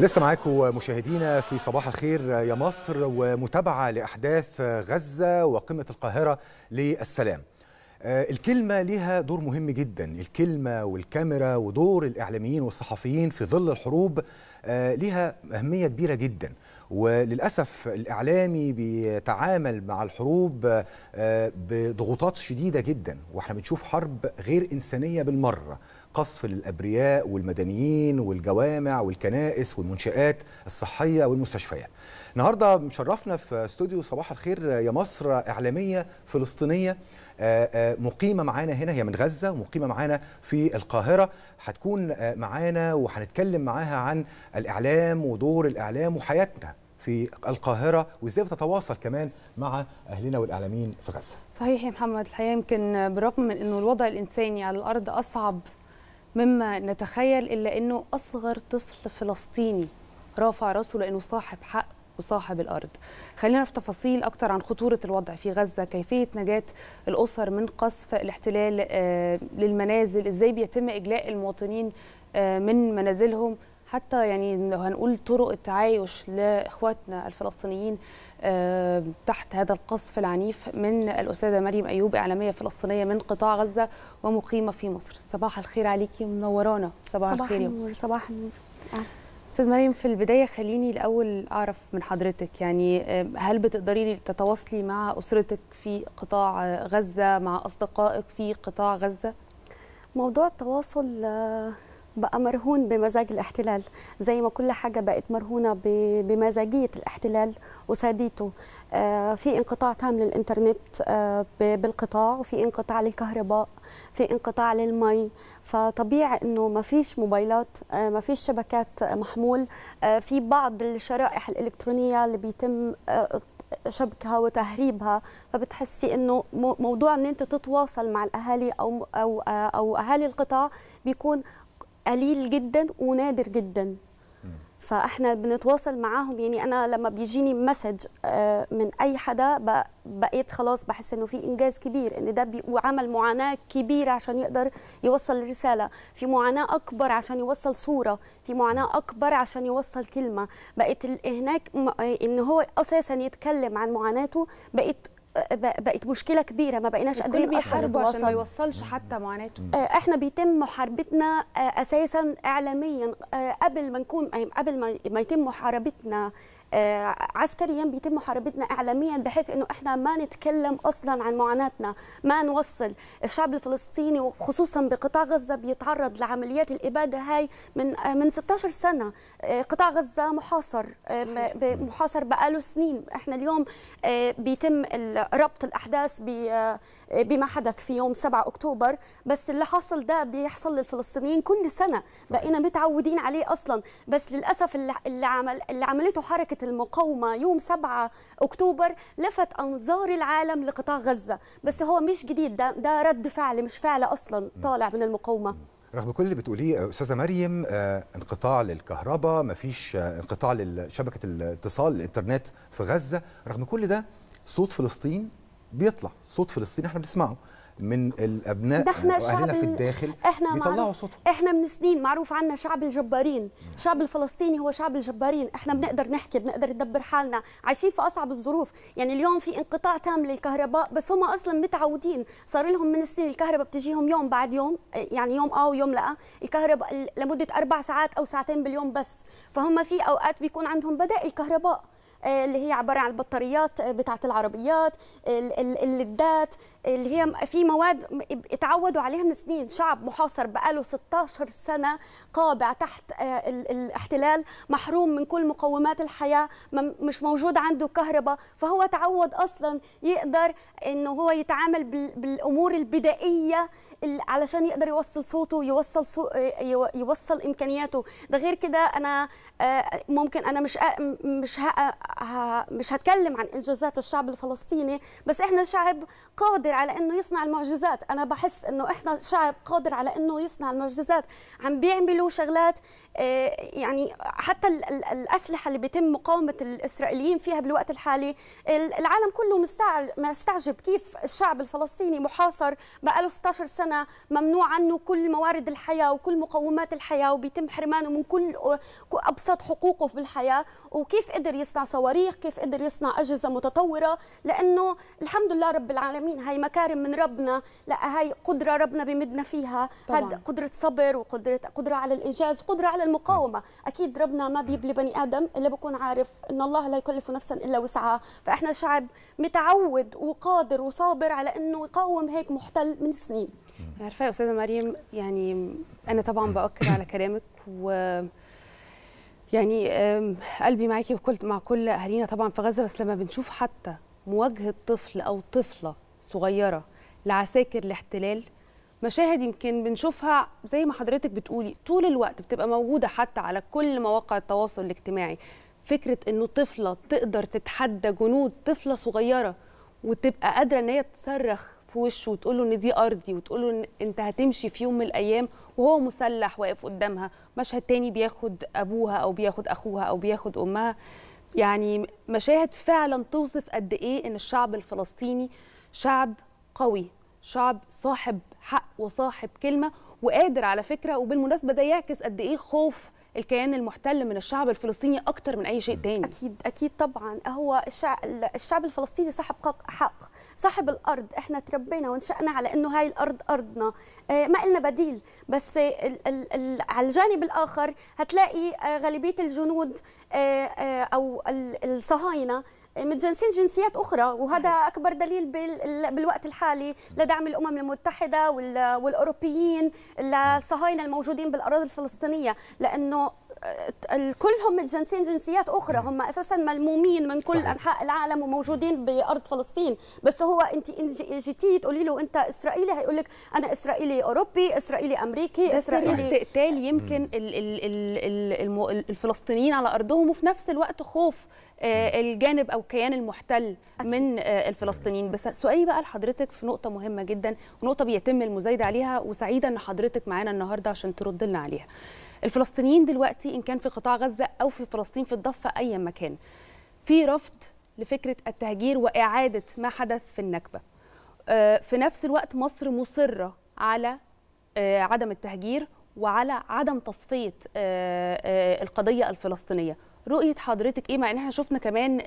لسه معاكم مشاهدينا في صباح الخير يا مصر ومتابعة لأحداث غزة وقمة القاهرة للسلام آه، الكلمة لها دور مهم جدا الكلمة والكاميرا ودور الإعلاميين والصحفيين في ظل الحروب آه، لها أهمية كبيرة جدا وللأسف الإعلامي بيتعامل مع الحروب آه، بضغوطات شديدة جدا وإحنا بنشوف حرب غير إنسانية بالمرة قصف للابرياء والمدنيين والجوامع والكنائس والمنشآت الصحيه والمستشفيات. النهارده مشرفنا في استوديو صباح الخير يا مصر اعلاميه فلسطينيه آه، آه، مقيمه معانا هنا هي من غزه ومقيمه معانا في القاهره هتكون آه، معانا وهنتكلم معاها عن الاعلام ودور الاعلام وحياتنا في القاهرة وإزاي بتتواصل كمان مع أهلنا والإعلاميين في غزة صحيح يا محمد الحقيقة يمكن برغم من أنه الوضع الإنساني على الأرض أصعب مما نتخيل إلا أنه أصغر طفل فلسطيني رافع راسه لأنه صاحب حق وصاحب الأرض خلينا في تفاصيل أكتر عن خطورة الوضع في غزة كيفية نجاة الأسر من قصف الاحتلال آه، للمنازل إزاي بيتم إجلاء المواطنين آه، من منازلهم حتى يعني لو هنقول طرق التعايش لاخواتنا الفلسطينيين آه، تحت هذا القصف العنيف من الاستاذه مريم ايوب اعلاميه فلسطينيه من قطاع غزه ومقيمه في مصر صباح الخير عليكي منورانا صباح, صباح الخير يا مصر صباح النور آه. استاذ مريم في البدايه خليني الاول اعرف من حضرتك يعني آه، هل بتقدري تتواصلي مع اسرتك في قطاع غزه مع اصدقائك في قطاع غزه موضوع التواصل بقى مرهون بمزاج الاحتلال زي ما كل حاجة بقت مرهونة بمزاجية الاحتلال وساديته آه، في انقطاع تام للإنترنت آه، بالقطاع وفي انقطاع للكهرباء في انقطاع للمي فطبيعي انه ما فيش موبايلات آه، ما فيش شبكات محمول في بعض الشرائح الإلكترونية اللي بيتم شبكها وتهريبها فبتحسي انه موضوع ان انت تتواصل مع الاهالي او او او اهالي القطاع بيكون قليل جدا ونادر جدا فاحنا بنتواصل معاهم يعني انا لما بيجيني مسج آه، من اي حدا بقيت خلاص بحس انه في انجاز كبير ان ده وعمل معاناه كبيره عشان يقدر يوصل رساله في معاناه اكبر عشان يوصل صوره في معاناه اكبر عشان يوصل كلمه بقيت هناك ان هو اساسا يتكلم عن معاناته بقيت بقت مشكله كبيره ما بقيناش قادرين بيحاربوا عشان ما يوصلش حتى معاناته آه، احنا بيتم محاربتنا آه، اساسا اعلاميا آه، قبل ما نكون قبل ما يتم محاربتنا آه، عسكريا بيتم محاربتنا اعلاميا بحيث انه احنا ما نتكلم اصلا عن معاناتنا ما نوصل الشعب الفلسطيني وخصوصا بقطاع غزه بيتعرض لعمليات الاباده هاي من آه، من 16 سنه آه، قطاع غزه محاصر محاصر بقاله سنين احنا اليوم بيتم ربط الاحداث بما حدث في يوم 7 اكتوبر بس اللي حصل ده بيحصل للفلسطينيين كل سنه بقينا متعودين عليه اصلا بس للاسف اللي عمل اللي عملته حركه المقاومة يوم 7 أكتوبر لفت أنظار العالم لقطاع غزة بس هو مش جديد ده, ده رد فعل مش فعل أصلا طالع من المقاومة رغم كل اللي بتقوليه استاذه مريم آه انقطاع للكهرباء مفيش آه انقطاع لشبكه الاتصال الانترنت في غزه رغم كل ده صوت فلسطين بيطلع صوت فلسطين احنا بنسمعه من الابناء واهلنا احنا في الداخل احنا بيطلعوا صوتهم احنا من سنين معروف عنا شعب الجبارين الشعب الفلسطيني هو شعب الجبارين احنا بنقدر نحكي بنقدر ندبر حالنا عايشين في اصعب الظروف يعني اليوم في انقطاع تام للكهرباء بس هم اصلا متعودين صار لهم من سنين الكهرباء بتجيهم يوم بعد يوم يعني يوم اه ويوم لا الكهرباء لمده اربع ساعات او ساعتين باليوم بس فهم في اوقات بيكون عندهم بدائل كهرباء آه، اللي هي عباره عن البطاريات آه، بتاعه العربيات اللدات اللي هي في مواد اتعودوا عليها من سنين شعب محاصر بقاله 16 سنه قابع تحت آه، الاحتلال محروم من كل مقومات الحياه مش موجود عنده كهرباء فهو تعود اصلا يقدر انه هو يتعامل بالامور البدائيه علشان يقدر يوصل صوته يوصل صو... يوصل امكانياته ده غير كده انا ممكن انا مش مش مش هتكلم عن انجازات الشعب الفلسطيني بس احنا شعب قادر على انه يصنع المعجزات انا بحس انه احنا شعب قادر على انه يصنع المعجزات عم بيعملوا شغلات آه، يعني حتى الاسلحه اللي بيتم مقاومه الاسرائيليين فيها بالوقت الحالي العالم كله مستعجب كيف الشعب الفلسطيني محاصر بقاله 16 سنه ممنوع عنه كل موارد الحياه وكل مقومات الحياه وبيتم حرمانه من كل ابسط حقوقه في الحياه وكيف قدر يصنع صواريخ كيف قدر يصنع اجهزه متطوره لانه الحمد لله رب العالمين العالمين هاي مكارم من ربنا لا هاي قدره ربنا بمدنا فيها هاد قدره صبر وقدره قدره على الانجاز قدره على المقاومه نعم. اكيد ربنا ما بيبلي بني ادم الا بكون عارف ان الله لا يكلف نفسا الا وسعها فاحنا شعب متعود وقادر وصابر على انه يقاوم هيك محتل من سنين نعم. عارفه يا استاذه مريم يعني انا طبعا باكد على كلامك و يعني قلبي معاكي مع كل اهالينا طبعا في غزه بس لما بنشوف حتى مواجهه طفل او طفله صغيره لعساكر الاحتلال مشاهد يمكن بنشوفها زي ما حضرتك بتقولي طول الوقت بتبقى موجوده حتى على كل مواقع التواصل الاجتماعي فكره انه طفله تقدر تتحدى جنود طفله صغيره وتبقى قادره ان هي تصرخ في وشه وتقول له ان دي ارضي وتقول له ان انت هتمشي في يوم من الايام وهو مسلح واقف قدامها مشهد تاني بياخد ابوها او بياخد اخوها او بياخد امها يعني مشاهد فعلا توصف قد ايه ان الشعب الفلسطيني شعب قوي شعب صاحب حق وصاحب كلمه وقادر على فكره وبالمناسبه ده يعكس قد ايه خوف الكيان المحتل من الشعب الفلسطيني اكتر من اي شيء تاني اكيد اكيد طبعا هو الشعب الفلسطيني صاحب حق صاحب الارض احنا تربينا ونشأنا على انه هاي الارض ارضنا آه، ما إلنا بديل بس على الجانب الاخر هتلاقي آه، غالبيه الجنود آه، او الصهاينه متجنسين جنسيات اخرى وهذا اكبر دليل بالوقت الحالي لدعم الامم المتحده والاوروبيين للصهاينه الموجودين بالاراضي الفلسطينيه لانه كلهم جنسين جنسيات اخرى هم اساسا ملمومين من كل صحيح. انحاء العالم وموجودين بارض فلسطين بس هو انت جيتي تقولي له انت اسرائيلي هيقول لك انا اسرائيلي اوروبي اسرائيلي امريكي اسرائيلي استقتال يمكن الـ الـ الـ الفلسطينيين على ارضهم وفي نفس الوقت خوف آه، الجانب او الكيان المحتل أكيد. من آه، الفلسطينيين بس سؤالي بقى لحضرتك في نقطه مهمه جدا ونقطه بيتم المزايده عليها وسعيده ان حضرتك معانا النهارده عشان ترد لنا عليها الفلسطينيين دلوقتي ان كان في قطاع غزه او في فلسطين في الضفه اي مكان في رفض لفكره التهجير واعاده ما حدث في النكبه آه، في نفس الوقت مصر مصره على آه، عدم التهجير وعلى عدم تصفيه آه، القضيه الفلسطينيه رؤيه حضرتك ايه مع ان احنا شفنا كمان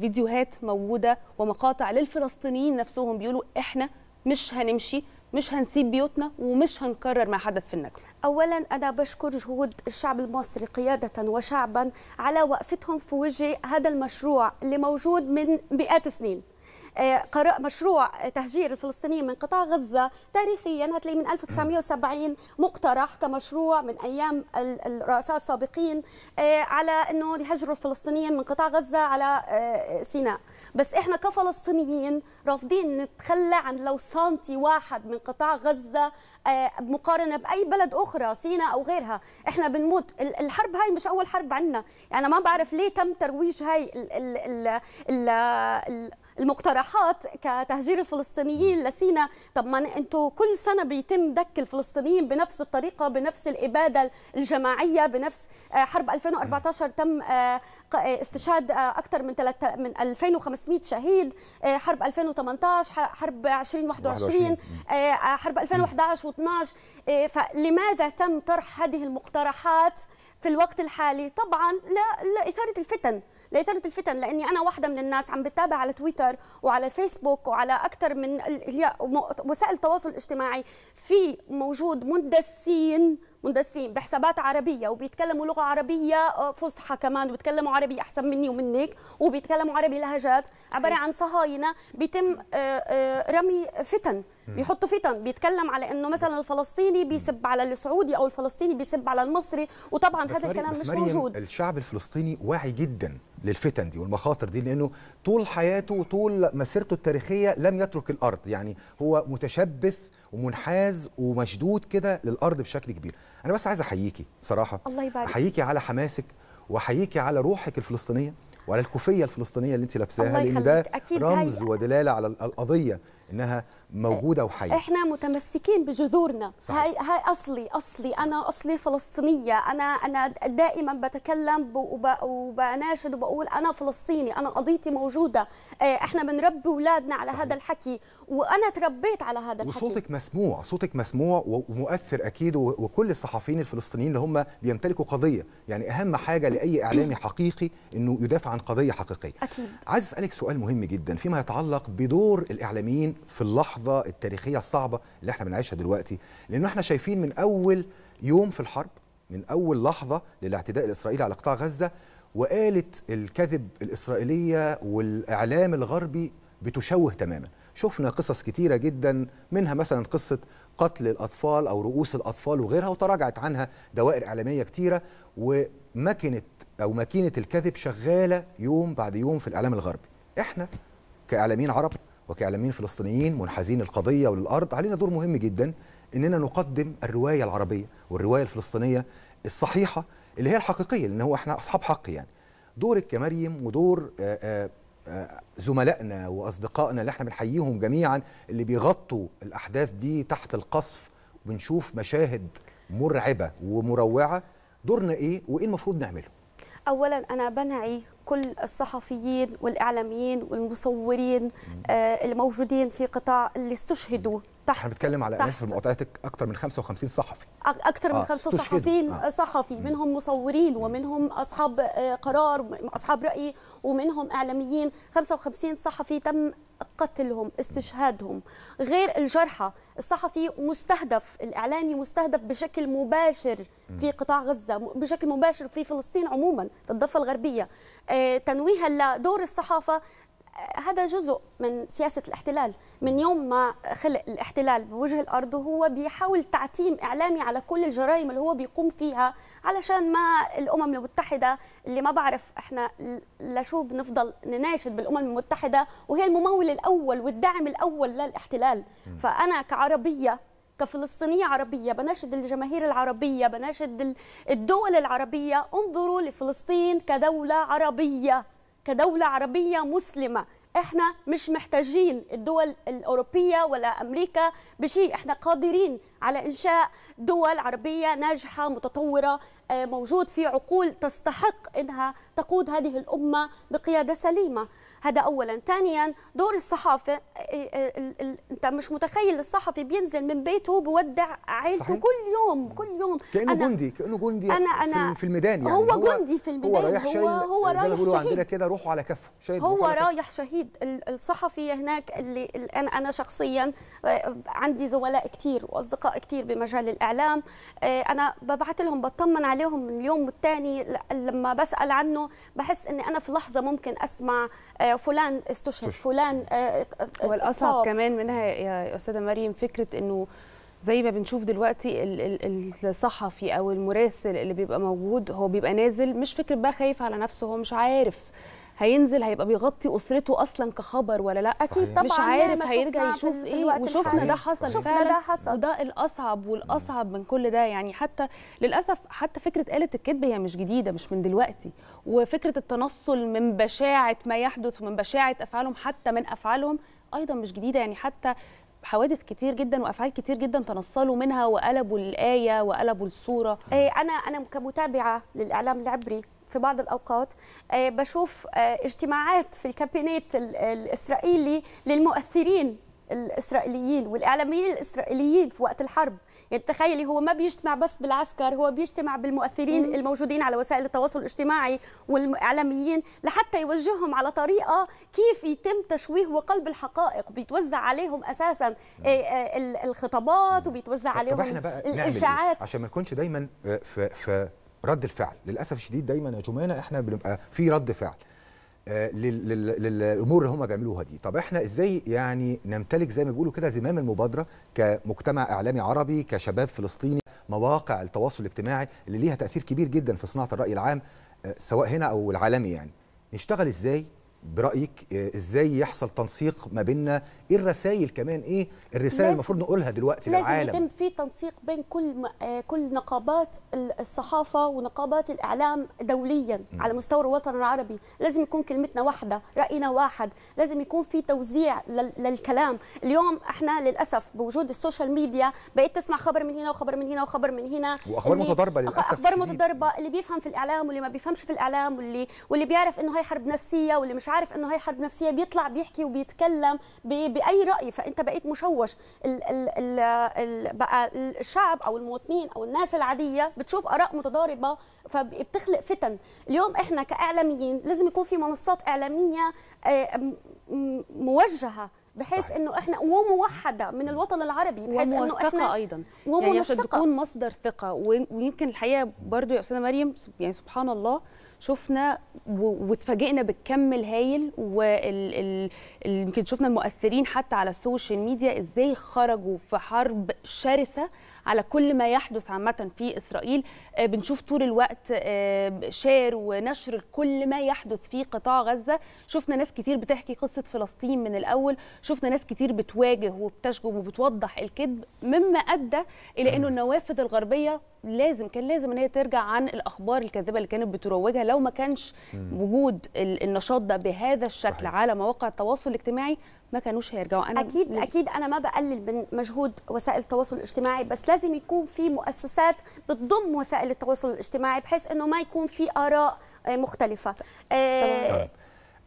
فيديوهات موجوده ومقاطع للفلسطينيين نفسهم بيقولوا احنا مش هنمشي مش هنسيب بيوتنا ومش هنكرر ما حدث في النجف اولا انا بشكر جهود الشعب المصري قياده وشعبا على وقفتهم في وجه هذا المشروع اللي موجود من مئات السنين آه، قراء مشروع تهجير الفلسطينيين من قطاع غزة تاريخيا هتلاقي من 1970 مقترح كمشروع من أيام الرؤساء السابقين آه، على أنه يهجروا الفلسطينيين من قطاع غزة على آه، سيناء بس احنا كفلسطينيين رافضين نتخلى عن لو سنتي واحد من قطاع غزه آه، مقارنه باي بلد اخرى سيناء او غيرها احنا بنموت الحرب هاي مش اول حرب عنا يعني ما بعرف ليه تم ترويج هاي ال ال ال ال ال ال المقترحات كتهجير الفلسطينيين لسينا طب ما انتوا كل سنه بيتم دك الفلسطينيين بنفس الطريقه بنفس الاباده الجماعيه بنفس آه، حرب 2014 تم آه، آه، استشهاد اكثر من من 2500 شهيد حرب 2018 حرب 2021 حرب 2011 و12 فلماذا تم طرح هذه المقترحات في الوقت الحالي طبعا لاثاره الفتن ليتنت الفتن لاني انا واحده من الناس عم بتابع على تويتر وعلى فيسبوك وعلى اكثر من وسائل التواصل الاجتماعي في موجود مندسين مندسين بحسابات عربيه وبيتكلموا لغه عربيه آه، فصحى كمان وبيتكلموا عربي احسن مني ومنك وبيتكلموا عربي لهجات عباره عن صهاينه بيتم آه، آه، رمي فتن بيحطوا فتن بيتكلم على انه مثلا الفلسطيني بيسب على السعودي او الفلسطيني بيسب على المصري وطبعا هذا الكلام مش موجود الشعب الفلسطيني واعي جدا للفتن دي والمخاطر دي لانه طول حياته وطول مسيرته التاريخيه لم يترك الارض يعني هو متشبث ومنحاز ومشدود كده للارض بشكل كبير انا بس عايز احييكي صراحه الله يبارك احييكي على حماسك واحييكي على روحك الفلسطينيه وعلى الكوفيه الفلسطينيه اللي انت لابساها لان ده رمز ودلاله على القضيه انها موجوده وحيه احنا متمسكين بجذورنا صحيح. هاي هاي اصلي اصلي انا اصلي فلسطينيه انا انا دائما بتكلم وبناشد وبقول انا فلسطيني انا قضيتي موجوده إيه، احنا بنربي اولادنا على صحيح. هذا الحكي وانا تربيت على هذا الحكي وصوتك مسموع صوتك مسموع ومؤثر اكيد وكل الصحفيين الفلسطينيين اللي هم بيمتلكوا قضيه يعني اهم حاجه لاي اعلامي حقيقي انه يدافع عن عن قضيه حقيقيه اكيد عايز اسالك سؤال مهم جدا فيما يتعلق بدور الاعلاميين في اللحظه التاريخيه الصعبه اللي احنا بنعيشها دلوقتي لانه احنا شايفين من اول يوم في الحرب من اول لحظه للاعتداء الاسرائيلي على قطاع غزه وآلة الكذب الإسرائيلية والإعلام الغربي بتشوه تماما شفنا قصص كتيرة جدا منها مثلا قصة قتل الأطفال أو رؤوس الأطفال وغيرها وتراجعت عنها دوائر إعلامية كتيرة وماكينة أو ماكينة الكذب شغالة يوم بعد يوم في الإعلام الغربي إحنا كإعلاميين عرب وكإعلاميين فلسطينيين منحازين للقضية وللأرض علينا دور مهم جدا إننا نقدم الرواية العربية والرواية الفلسطينية الصحيحة اللي هي الحقيقية لأن هو إحنا أصحاب حق يعني دورك كمريم ودور آآ آآ زملائنا واصدقائنا اللي احنا بنحييهم جميعا اللي بيغطوا الاحداث دي تحت القصف وبنشوف مشاهد مرعبه ومروعه دورنا ايه وايه المفروض نعمله اولا انا بنعي كل الصحفيين والاعلاميين والمصورين آه الموجودين في قطاع اللي استشهدوا تحت احنا بنتكلم على ناس في مقاطعتك اكتر من 55 صحفي اكتر من آه. خمسه صحفيين آه. صحفي منهم مصورين ومنهم اصحاب آه، قرار اصحاب راي ومنهم اعلاميين 55 صحفي تم قتلهم استشهادهم غير الجرحى الصحفي مستهدف الاعلامي مستهدف بشكل مباشر في قطاع غزه بشكل مباشر في فلسطين عموما في الضفه الغربيه آه، تنويها لدور الصحافه هذا جزء من سياسة الاحتلال من يوم ما خلق الاحتلال بوجه الأرض وهو بيحاول تعتيم إعلامي على كل الجرائم اللي هو بيقوم فيها علشان ما الأمم المتحدة اللي ما بعرف إحنا لشو بنفضل نناشد بالأمم المتحدة وهي الممول الأول والدعم الأول للاحتلال فأنا كعربية كفلسطينية عربية بناشد الجماهير العربية بناشد الدول العربية انظروا لفلسطين كدولة عربية كدولة عربية مسلمة احنا مش محتاجين الدول الاوروبيه ولا امريكا بشيء احنا قادرين على انشاء دول عربيه ناجحه متطوره آه، موجود في عقول تستحق انها تقود هذه الامه بقياده سليمه هذا اولا ثانيا دور الصحافه إيه، إيه، انت مش متخيل الصحفي بينزل من بيته بودع عيلته صحيح. كل يوم كل يوم كانه أنا جندي كانه جندي أنا أنا في الميدان يعني هو, جندي في الميدان هو رايح هو, شهيد هو رايح شهيد عندنا كده روحه على كفه شايل هو رايح شهيد الصحفي هناك اللي انا انا شخصيا آه، عندي زملاء كتير واصدقاء كتير بمجال الاعلام آه، انا ببعث لهم بطمن عليهم من اليوم والتاني لما بسال عنه بحس اني انا في لحظه ممكن اسمع آه، آه، فلان استشهد فلان آه، آه، والاصعب كمان منها يا استاذه مريم فكره انه زي ما بنشوف دلوقتي الصحفي او المراسل اللي بيبقى موجود هو بيبقى نازل مش فكره بقى خايف على نفسه هو مش عارف هينزل هيبقى بيغطي اسرته اصلا كخبر ولا لا اكيد طبعا مش يعني عارف هيرجع يشوف ايه وشفنا ده حصل شفنا ده حصل وده الاصعب والاصعب من كل ده يعني حتى للاسف حتى فكره آلة الكذب هي مش جديده مش من دلوقتي وفكره التنصل من بشاعه ما يحدث ومن بشاعه افعالهم حتى من افعالهم ايضا مش جديده يعني حتى حوادث كتير جدا وافعال كتير جدا تنصلوا منها وقلبوا الايه وقلبوا الصوره إيه انا انا كمتابعه للاعلام العبري في بعض الاوقات آه، بشوف آه، اجتماعات في الكابينيت الاسرائيلي للمؤثرين الاسرائيليين والاعلاميين الاسرائيليين في وقت الحرب يعني تخيلي هو ما بيجتمع بس بالعسكر هو بيجتمع بالمؤثرين مم. الموجودين على وسائل التواصل الاجتماعي والاعلاميين لحتى يوجههم على طريقه كيف يتم تشويه وقلب الحقائق بيتوزع عليهم اساسا آه، الخطابات وبيتوزع عليهم إيه؟ الاشاعات عشان ما نكونش دايما في رد الفعل للاسف الشديد دايما يا جمانه احنا بنبقى في رد فعل آه، للامور اللي هم بيعملوها دي طب احنا ازاي يعني نمتلك زي ما بيقولوا كده زمام المبادره كمجتمع اعلامي عربي كشباب فلسطيني مواقع التواصل الاجتماعي اللي ليها تاثير كبير جدا في صناعه الراي العام آه، سواء هنا او العالمي يعني نشتغل ازاي برايك آه، ازاي يحصل تنسيق ما بيننا ايه الرسائل كمان ايه الرساله المفروض نقولها دلوقتي لازم للعالم لازم يتم في تنسيق بين كل آه، كل نقابات الصحافه ونقابات الاعلام دوليا م. على مستوى الوطن العربي لازم يكون كلمتنا واحده راينا واحد لازم يكون في توزيع للكلام اليوم احنا للاسف بوجود السوشيال ميديا بقيت تسمع خبر من هنا وخبر من هنا وخبر من هنا واخبار متضاربه للاسف اخبار متضاربه اللي بيفهم في الاعلام واللي ما بيفهمش في الاعلام واللي واللي بيعرف انه هي حرب نفسيه واللي مش مش عارف انه هي حرب نفسيه بيطلع بيحكي وبيتكلم باي راي فانت بقيت مشوش بقى الشعب او المواطنين او الناس العاديه بتشوف اراء متضاربه فبتخلق فتن اليوم احنا كاعلاميين لازم يكون في منصات اعلاميه آه، موجهه بحيث صحيح. انه احنا وموحده من الوطن العربي بحيث انه احنا ايضا ومنسقة. يعني عشان تكون مصدر ثقه ويمكن الحقيقه برضو يا استاذه مريم يعني سبحان الله شفنا واتفاجئنا بالكم الهائل ويمكن شفنا المؤثرين حتى على السوشيال ميديا ازاي خرجوا في حرب شرسه على كل ما يحدث عامة في إسرائيل آه، بنشوف طول الوقت آه، شير ونشر كل ما يحدث في قطاع غزة شفنا ناس كتير بتحكي قصة فلسطين من الأول شفنا ناس كتير بتواجه وبتشجب وبتوضح الكذب مما أدى إلى أنه النوافذ الغربية لازم كان لازم ان هي ترجع عن الاخبار الكاذبه اللي كانت بتروجها لو ما كانش وجود النشاط ده بهذا الشكل صحيح. على مواقع التواصل الاجتماعي ما كانوش هيرجعوا انا اكيد ل... اكيد انا ما بقلل من مجهود وسائل التواصل الاجتماعي بس لازم يكون في مؤسسات بتضم وسائل التواصل الاجتماعي بحيث انه ما يكون في اراء مختلفه طبعا. آه طيب.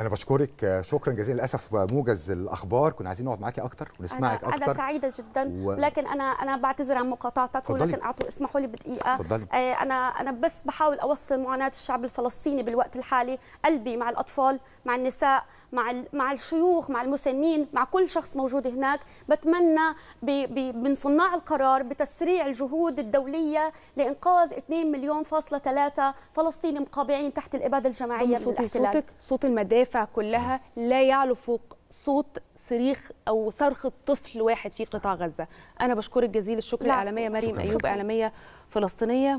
انا بشكرك شكرا جزيلا للاسف موجز الاخبار كنا عايزين نقعد معاكي اكتر ونسمعك أنا اكتر انا سعيده جدا و... لكن انا انا بعتذر عن مقاطعتك ولكن اعطوا اسمحوا لي بدقيقه فضلي. آه، انا انا بس بحاول اوصل معاناه الشعب الفلسطيني بالوقت الحالي قلبي مع الاطفال مع النساء مع مع الشيوخ مع المسنين مع كل شخص موجود هناك بتمنى ب... ب... من صناع القرار بتسريع الجهود الدوليه لانقاذ 2 مليون فاصلة 3 فلسطيني مقابعين تحت الاباده الجماعيه من الاحتلال صوتك صوت المدافع الدوافع كلها لا يعلو فوق صوت صريخ او صرخه طفل واحد في قطاع غزه انا بشكرك جزيل الشكر الاعلاميه مريم ايوب اعلاميه فلسطينيه